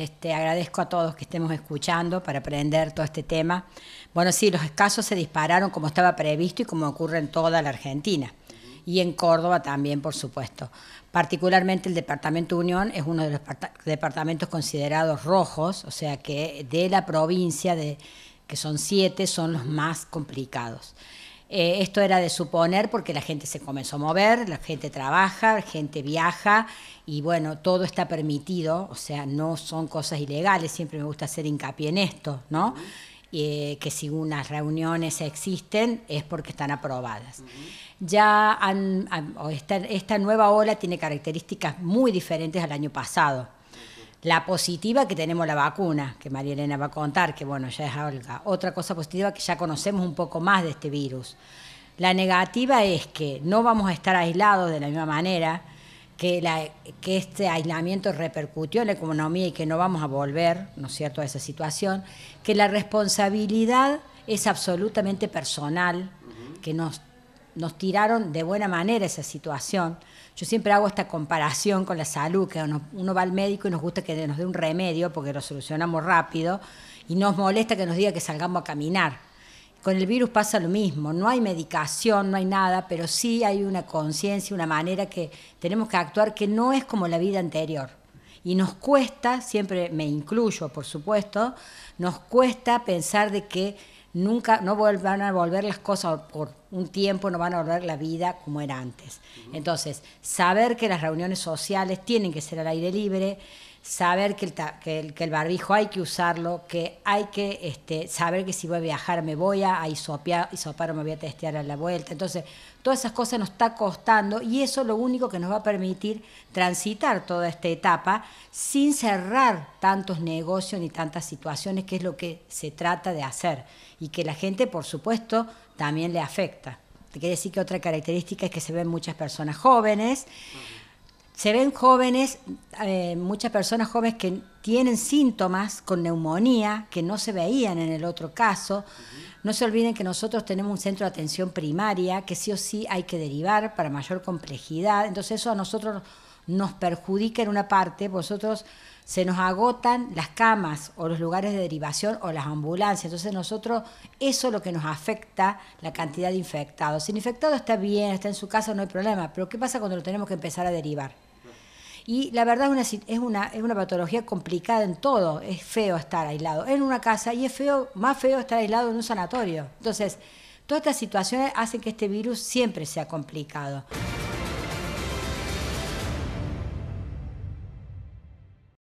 Este, agradezco a todos que estemos escuchando para aprender todo este tema. Bueno, sí, los casos se dispararon como estaba previsto y como ocurre en toda la Argentina y en Córdoba también, por supuesto. Particularmente el Departamento Unión es uno de los departamentos considerados rojos, o sea que de la provincia, que son siete, son los más complicados. Eh, esto era de suponer porque la gente se comenzó a mover, la gente trabaja, la gente viaja y bueno, todo está permitido, o sea, no son cosas ilegales, siempre me gusta hacer hincapié en esto, ¿no? Eh, que si unas reuniones existen es porque están aprobadas. Ya esta nueva ola tiene características muy diferentes al año pasado la positiva que tenemos la vacuna, que María Elena va a contar, que bueno, ya es Olga Otra cosa positiva que ya conocemos un poco más de este virus. La negativa es que no vamos a estar aislados de la misma manera, que, la, que este aislamiento repercutió en la economía y que no vamos a volver, ¿no es cierto?, a esa situación, que la responsabilidad es absolutamente personal, que nos nos tiraron de buena manera esa situación. Yo siempre hago esta comparación con la salud, que uno, va al médico y nos gusta que nos dé un remedio porque lo solucionamos rápido y nos molesta que nos diga que salgamos a caminar. Con el virus pasa lo mismo, no hay medicación, no hay nada, pero sí hay una conciencia, una manera que tenemos que actuar que no es como la vida anterior. Y nos cuesta, siempre me incluyo, por supuesto, nos cuesta pensar de que nunca no van a volver las cosas por un tiempo no van a volver la vida como era antes. Entonces, saber que las reuniones sociales tienen que ser al aire libre, saber que el, que el, barbijo hay que usarlo, que hay que este, saber que si voy a viajar me voy a, isopar me voy a testear a la vuelta. Entonces, todas esas cosas nos está costando y eso es lo único que nos va a permitir transitar toda esta etapa sin cerrar tantos negocios ni tantas situaciones, que es lo que se trata de hacer. Y que la gente, por supuesto, también le afecta. Te quiere decir que otra característica es que se ven muchas personas jóvenes. Se ven jóvenes, eh, muchas personas jóvenes que tienen síntomas con neumonía que no se veían en el otro caso. No se olviden que nosotros tenemos un centro de atención primaria que sí o sí hay que derivar para mayor complejidad. Entonces eso a nosotros nos perjudica en una parte. Vosotros se nos agotan las camas o los lugares de derivación o las ambulancias. Entonces nosotros, eso es lo que nos afecta la cantidad de infectados. Si el infectado está bien, está en su casa, no hay problema, pero ¿qué pasa cuando lo tenemos que empezar a derivar? Y la verdad es una, es una, es una patología complicada en todo. Es feo estar aislado en una casa y es feo, más feo estar aislado en un sanatorio. Entonces, todas estas situaciones hacen que este virus siempre sea complicado.